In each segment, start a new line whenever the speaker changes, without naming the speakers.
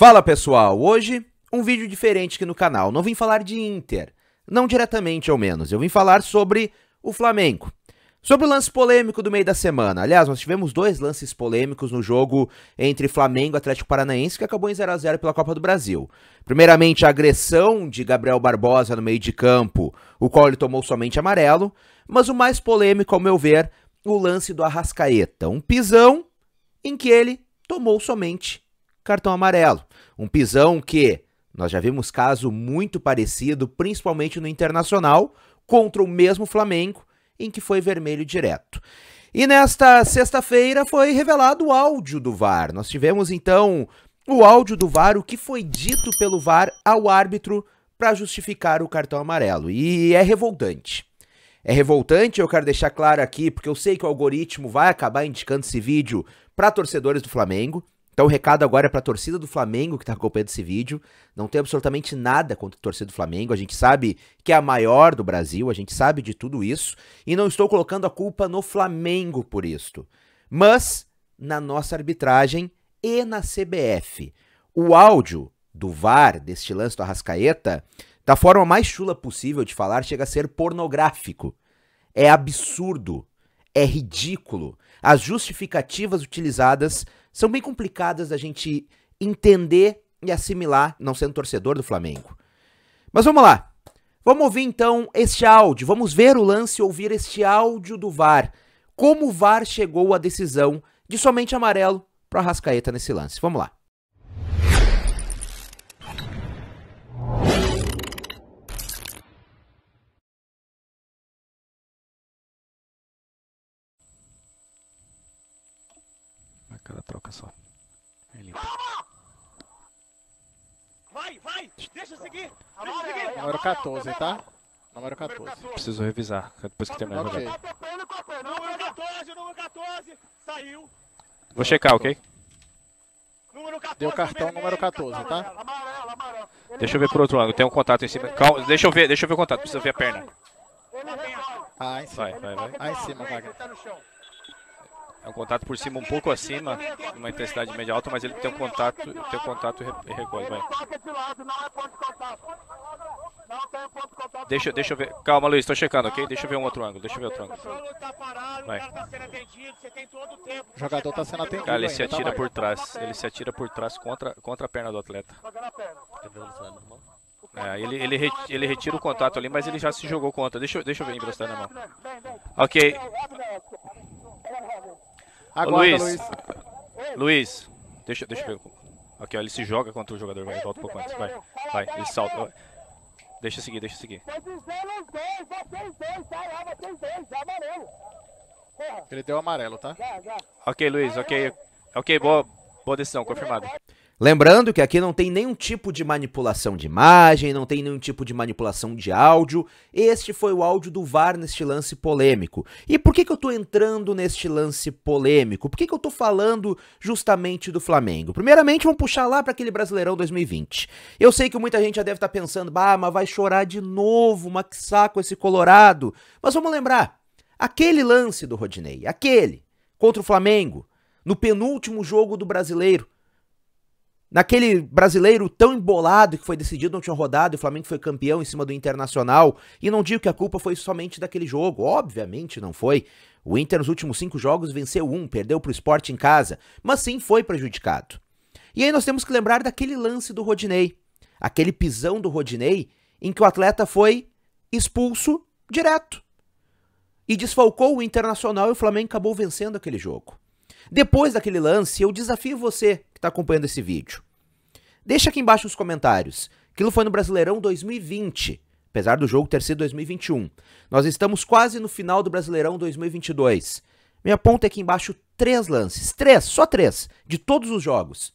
Fala pessoal, hoje um vídeo diferente aqui no canal. Não vim falar de Inter, não diretamente ao menos. Eu vim falar sobre o Flamengo. Sobre o lance polêmico do meio da semana. Aliás, nós tivemos dois lances polêmicos no jogo entre Flamengo e Atlético Paranaense, que acabou em 0 a 0 pela Copa do Brasil. Primeiramente, a agressão de Gabriel Barbosa no meio de campo, o qual ele tomou somente amarelo. Mas o mais polêmico, ao meu ver, o lance do Arrascaeta. Um pisão em que ele tomou somente cartão amarelo. Um pisão que nós já vimos caso muito parecido, principalmente no Internacional, contra o mesmo Flamengo, em que foi vermelho direto. E nesta sexta-feira foi revelado o áudio do VAR. Nós tivemos então o áudio do VAR, o que foi dito pelo VAR ao árbitro para justificar o cartão amarelo. E é revoltante. É revoltante, eu quero deixar claro aqui, porque eu sei que o algoritmo vai acabar indicando esse vídeo para torcedores do Flamengo. Então o recado agora é para a torcida do Flamengo que está acompanhando esse vídeo. Não tem absolutamente nada contra a torcida do Flamengo. A gente sabe que é a maior do Brasil, a gente sabe de tudo isso. E não estou colocando a culpa no Flamengo por isto. Mas na nossa arbitragem e na CBF. O áudio do VAR deste lance do Arrascaeta, da forma mais chula possível de falar, chega a ser pornográfico. É absurdo. É ridículo. As justificativas utilizadas são bem complicadas da gente entender e assimilar, não sendo torcedor do Flamengo. Mas vamos lá. Vamos ouvir então este áudio. Vamos ver o lance e ouvir este áudio do VAR. Como o VAR chegou à decisão de somente amarelo para Rascaeta nesse lance. Vamos lá.
pessoal. É limpo. Vai, vai! Deixa eu seguir! É deixa eu seguir! Número 14, é tá? Número 14. Preciso revisar, é depois que terminar a okay. jogada. Número 14, número 14! Saiu! Vou checar, ok? Número 14, Deu cartão número 14, tá? Amarelo, amarelo. Deixa eu ver pro outro lado, tem um contato em cima. Calma, deixa eu ver, deixa eu ver o contato, precisa ver a perna. Ah, em cima. Vai, vai, vai. Ah, em cima, vaga. Tá no chão. É um contato por cima, um pouco acima, uma intensidade média alta, mas ele tem um contato, tem um contato e recolhe. Vai. Deixa, deixa eu ver. Calma, Luiz, estou checando, ok? Deixa eu ver um outro ângulo. Deixa eu ver outro ângulo. Vai. O jogador está sendo atendido. ele se tá atira por trás. Ele se atira por trás contra, contra a perna do atleta. É, ele, ele, ele retira o contato ali, mas ele já se jogou contra. Deixa, deixa eu ver em velocidade na mão. Ok, Aguarda, Luiz. Luiz. Luiz, deixa, deixa eu ver. Aqui, ó, ele se joga contra o jogador. Vai, volta um pouco antes. Vai, vai, ele salta. Deixa eu seguir, deixa eu seguir. Tá ele deu amarelo, tá? Ok, Luiz, ok. Ok, boa, boa decisão, confirmado.
Lembrando que aqui não tem nenhum tipo de manipulação de imagem, não tem nenhum tipo de manipulação de áudio. Este foi o áudio do VAR neste lance polêmico. E por que, que eu estou entrando neste lance polêmico? Por que, que eu estou falando justamente do Flamengo? Primeiramente, vamos puxar lá para aquele Brasileirão 2020. Eu sei que muita gente já deve estar tá pensando, bah, mas vai chorar de novo, mas que saco esse Colorado. Mas vamos lembrar, aquele lance do Rodinei, aquele, contra o Flamengo, no penúltimo jogo do Brasileiro, naquele brasileiro tão embolado que foi decidido na última rodada, o Flamengo foi campeão em cima do Internacional, e não digo que a culpa foi somente daquele jogo, obviamente não foi. O Inter nos últimos cinco jogos venceu um, perdeu para o esporte em casa, mas sim foi prejudicado. E aí nós temos que lembrar daquele lance do Rodinei, aquele pisão do Rodinei, em que o atleta foi expulso direto. E desfalcou o Internacional e o Flamengo acabou vencendo aquele jogo. Depois daquele lance, eu desafio você que está acompanhando esse vídeo. Deixa aqui embaixo nos comentários. Aquilo foi no Brasileirão 2020, apesar do jogo ter sido 2021. Nós estamos quase no final do Brasileirão 2022. Me aponta aqui embaixo três lances, três, só três, de todos os jogos,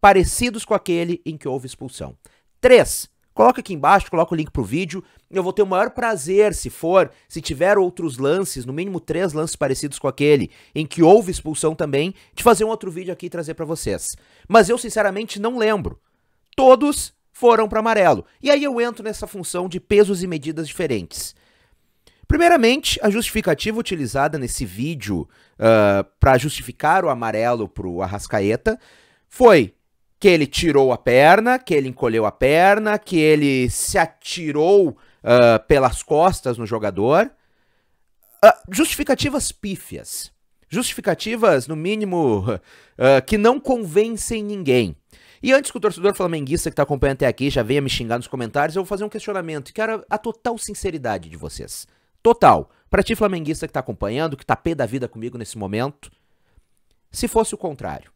parecidos com aquele em que houve expulsão. Três Coloca aqui embaixo, coloca o link pro vídeo. Eu vou ter o maior prazer, se for, se tiver outros lances, no mínimo três lances parecidos com aquele, em que houve expulsão também, de fazer um outro vídeo aqui e trazer para vocês. Mas eu, sinceramente, não lembro. Todos foram para amarelo. E aí eu entro nessa função de pesos e medidas diferentes. Primeiramente, a justificativa utilizada nesse vídeo uh, ah, para justificar o amarelo pro Arrascaeta foi que ele tirou a perna, que ele encolheu a perna, que ele se atirou uh, pelas costas no jogador. Uh, justificativas pífias. Justificativas, no mínimo, uh, que não convencem ninguém. E antes que o torcedor flamenguista que está acompanhando até aqui já venha me xingar nos comentários, eu vou fazer um questionamento. Quero a total sinceridade de vocês. Total. Para ti, flamenguista que está acompanhando, que está pé da vida comigo nesse momento, se fosse o contrário,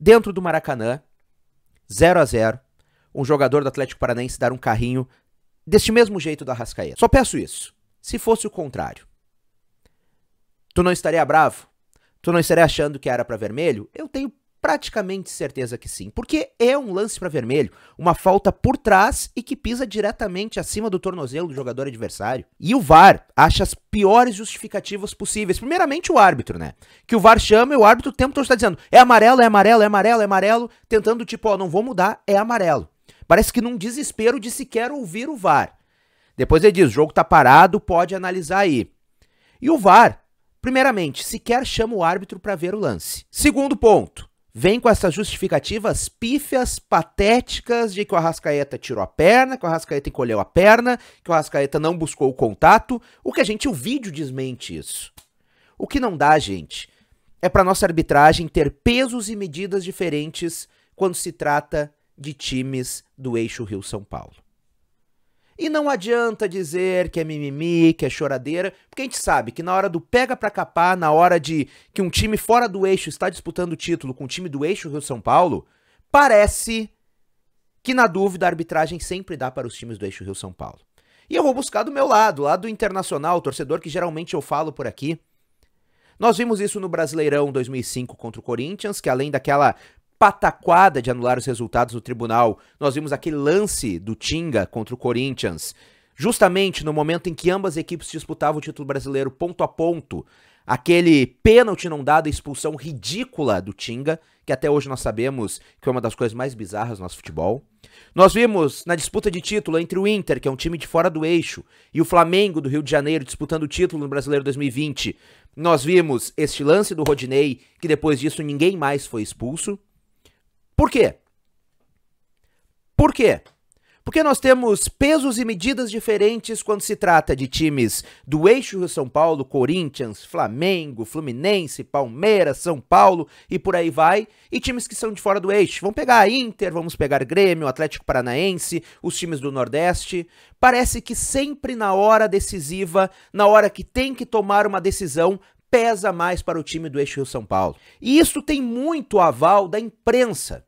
dentro do Maracanã, 0 a 0 um jogador do Atlético Paranaense dar um carrinho deste mesmo jeito da Rascaeta. Só peço isso. Se fosse o contrário, tu não estaria bravo? Tu não estaria achando que era para vermelho? Eu tenho Praticamente certeza que sim, porque é um lance para vermelho, uma falta por trás e que pisa diretamente acima do tornozelo do jogador adversário. E o VAR acha as piores justificativas possíveis. Primeiramente o árbitro, né? Que o VAR chama e o árbitro o tempo todo está dizendo: "É amarelo, é amarelo, é amarelo, é amarelo", tentando tipo, ó, oh, não vou mudar, é amarelo. Parece que num desespero de sequer ouvir o VAR. Depois ele diz: "O jogo tá parado, pode analisar aí". E o VAR, primeiramente, sequer chama o árbitro para ver o lance. Segundo ponto, vem com essas justificativas pífias, patéticas, de que o Arrascaeta tirou a perna, que o Arrascaeta encolheu a perna, que o Arrascaeta não buscou o contato. O que a gente, o vídeo desmente isso. O que não dá, gente, é para nossa arbitragem ter pesos e medidas diferentes quando se trata de times do eixo Rio-São Paulo. E não adianta dizer que é mimimi, que é choradeira, porque a gente sabe que na hora do pega pra capar, na hora de que um time fora do eixo está disputando o título com o time do eixo Rio-São Paulo, parece que na dúvida a arbitragem sempre dá para os times do eixo Rio-São Paulo. E eu vou buscar do meu lado, lado internacional, torcedor que geralmente eu falo por aqui. Nós vimos isso no Brasileirão 2005 contra o Corinthians, que além daquela pataquada de anular os resultados do tribunal. Nós vimos aquele lance do Tinga contra o Corinthians, justamente no momento em que ambas equipes disputavam o título brasileiro ponto a ponto. Aquele pênalti não dado, a expulsão ridícula do Tinga, que até hoje nós sabemos que é uma das coisas mais bizarras do nosso futebol. Nós vimos na disputa de título entre o Inter, que é um time de fora do eixo, e o Flamengo do Rio de Janeiro disputando o título no Brasileiro 2020. Nós vimos este lance do Rodinei, que depois disso ninguém mais foi expulso. Por quê? Por quê? Porque nós temos pesos e medidas diferentes quando se trata de times do eixo Rio São Paulo, Corinthians, Flamengo, Fluminense, Palmeiras, São Paulo e por aí vai, e times que são de fora do eixo. Vamos pegar a Inter, vamos pegar Grêmio, Atlético Paranaense, os times do Nordeste. Parece que sempre na hora decisiva, na hora que tem que tomar uma decisão, pesa mais para o time do eixo Rio São Paulo. E isso tem muito aval da imprensa.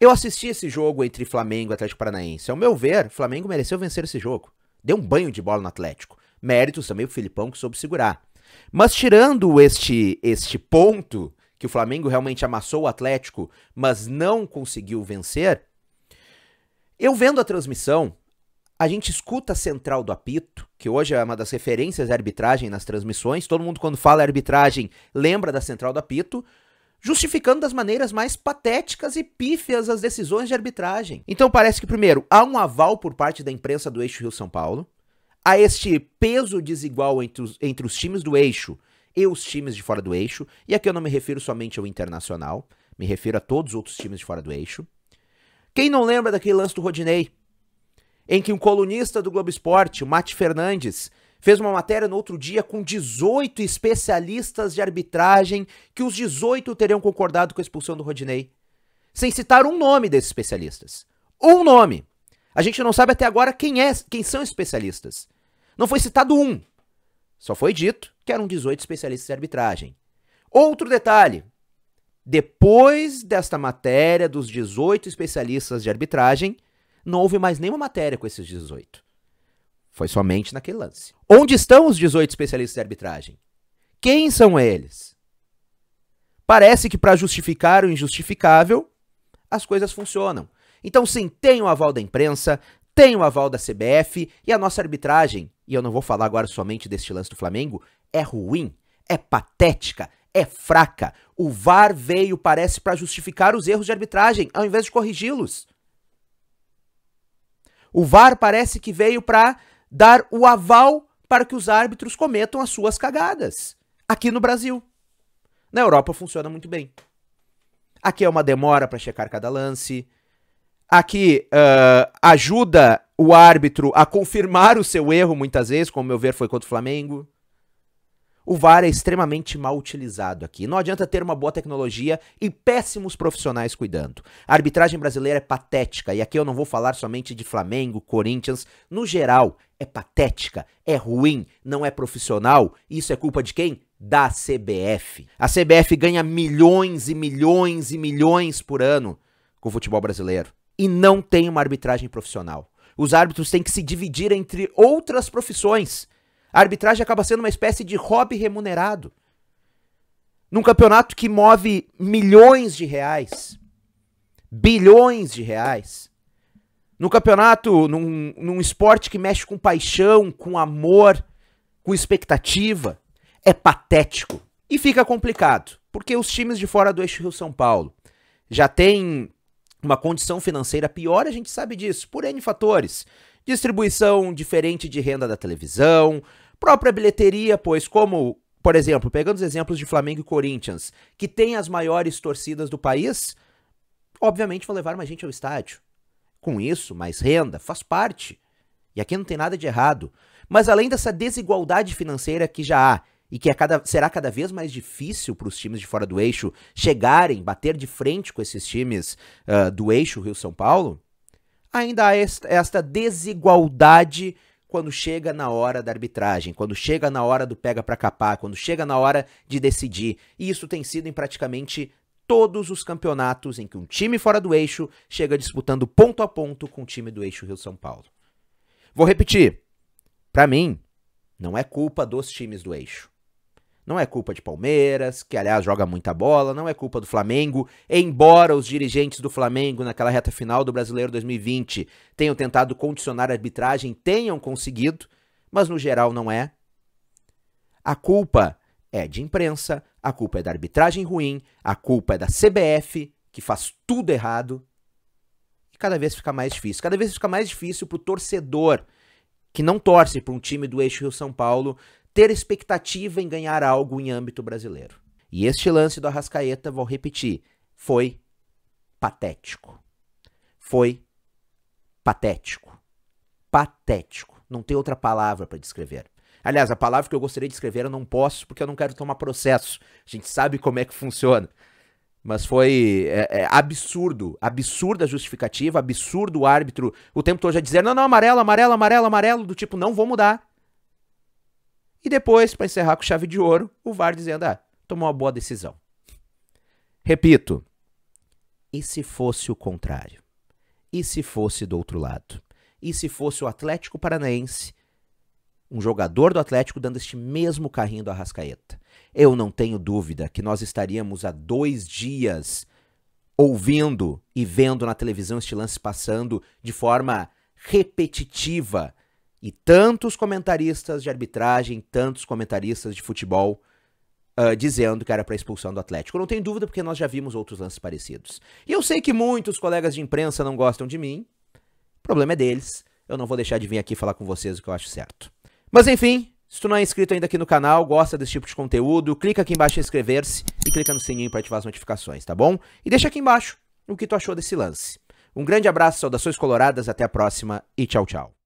Eu assisti esse jogo entre Flamengo e Atlético Paranaense. Ao meu ver, Flamengo mereceu vencer esse jogo. Deu um banho de bola no Atlético. Méritos também o Filipão que soube segurar. Mas tirando este este ponto que o Flamengo realmente amassou o Atlético, mas não conseguiu vencer, eu vendo a transmissão, a gente escuta a central do apito, que hoje é uma das referências à arbitragem nas transmissões. Todo mundo, quando fala arbitragem, lembra da central do apito justificando das maneiras mais patéticas e pífias as decisões de arbitragem. Então parece que, primeiro, há um aval por parte da imprensa do eixo Rio-São Paulo, a este peso desigual entre os, entre os times do eixo e os times de fora do eixo, e aqui eu não me refiro somente ao internacional, me refiro a todos os outros times de fora do eixo. Quem não lembra daquele lance do Rodinei, em que um colunista do Globo Esporte, o Mate Fernandes, fez uma matéria no outro dia com 18 especialistas de arbitragem, que os 18 teriam concordado com a expulsão do Rodinei, sem citar um nome desses especialistas. Um nome. A gente não sabe até agora quem é, quem são especialistas. Não foi citado um. Só foi dito que eram 18 especialistas de arbitragem. Outro detalhe, depois desta matéria dos 18 especialistas de arbitragem, não houve mais nenhuma matéria com esses 18. Foi somente naquele lance. Onde estão os 18 especialistas de arbitragem? Quem são eles? Parece que para justificar o injustificável, as coisas funcionam. Então, sim, tem o aval da imprensa, tem o aval da CBF e a nossa arbitragem, e eu não vou falar agora somente deste lance do Flamengo, é ruim, é patética, é fraca. O VAR veio, parece, para justificar os erros de arbitragem, ao invés de corrigi-los. O VAR parece que veio para dar o aval para que os árbitros cometam as suas cagadas. Aqui no Brasil. Na Europa funciona muito bem. Aqui é uma demora para checar cada lance. Aqui uh, ajuda o árbitro a confirmar o seu erro muitas vezes, como meu ver foi contra o Flamengo. O VAR é extremamente mal utilizado aqui. Não adianta ter uma boa tecnologia e péssimos profissionais cuidando. A arbitragem brasileira é patética, e aqui eu não vou falar somente de Flamengo, Corinthians, no geral, é patética, é ruim, não é profissional. Isso é culpa de quem? Da CBF. A CBF ganha milhões e milhões e milhões por ano com o futebol brasileiro e não tem uma arbitragem profissional. Os árbitros têm que se dividir entre outras profissões a arbitragem acaba sendo uma espécie de hobby remunerado. Num campeonato que move milhões de reais, bilhões de reais. Num campeonato, num, num esporte que mexe com paixão, com amor, com expectativa, é patético. E fica complicado, porque os times de fora do eixo Rio-São Paulo já têm uma condição financeira pior, a gente sabe disso, por N fatores distribuição diferente de renda da televisão, própria bilheteria, pois como, por exemplo, pegando os exemplos de Flamengo e Corinthians, que tem as maiores torcidas do país, obviamente vão levar mais gente ao estádio. Com isso, mais renda, faz parte. E aqui não tem nada de errado. Mas além dessa desigualdade financeira que já há e que é cada, será cada vez mais difícil para os times de fora do eixo chegarem, bater de frente com esses times uh, do eixo Rio-São Paulo, ainda há é esta desigualdade quando chega na hora da arbitragem, quando chega na hora do pega para capar, quando chega na hora de decidir. E isso tem sido em praticamente todos os campeonatos em que um time fora do eixo chega disputando ponto a ponto com o time do eixo Rio São Paulo. Vou repetir. Para mim, não é culpa dos times do eixo. Não é culpa de Palmeiras, que aliás joga muita bola, não é culpa do Flamengo, embora os dirigentes do Flamengo naquela reta final do Brasileiro 2020 tenham tentado condicionar a arbitragem, tenham conseguido, mas no geral não é. A culpa é de imprensa, a culpa é da arbitragem ruim, a culpa é da CBF, que faz tudo errado. E cada vez fica mais difícil. Cada vez fica mais difícil pro torcedor que não torce para um time do eixo Rio São Paulo ter expectativa em ganhar algo em âmbito brasileiro. E este lance do Arrascaeta, vou repetir, foi patético. Foi patético. Patético. Não tem outra palavra para descrever. Aliás, a palavra que eu gostaria de escrever eu não posso porque eu não quero tomar processo. A gente sabe como é que funciona. Mas foi é, é, absurdo, absurda justificativa, absurdo o árbitro o tempo todo já dizer: não, não, amarelo, amarelo, amarelo, amarelo, do tipo, não vou mudar. E depois, para encerrar com chave de ouro, o VAR dizendo: ah, tomou uma boa decisão. Repito, e se fosse o contrário? E se fosse do outro lado? E se fosse o Atlético Paranaense, um jogador do Atlético dando este mesmo carrinho do Arrascaeta? Eu não tenho dúvida que nós estaríamos há dois dias ouvindo e vendo na televisão este lance passando de forma repetitiva e tantos comentaristas de arbitragem, tantos comentaristas de futebol uh, dizendo que era para expulsão do Atlético. não tenho dúvida porque nós já vimos outros lances parecidos. E eu sei que muitos colegas de imprensa não gostam de mim. O problema é deles. Eu não vou deixar de vir aqui falar com vocês o que eu acho certo. Mas enfim, se tu não é inscrito ainda aqui no canal, gosta desse tipo de conteúdo, clica aqui embaixo em inscrever-se e clica no sininho para ativar as notificações, tá bom? E deixa aqui embaixo o que tu achou desse lance. Um grande abraço, saudações coloradas, até a próxima e tchau, tchau.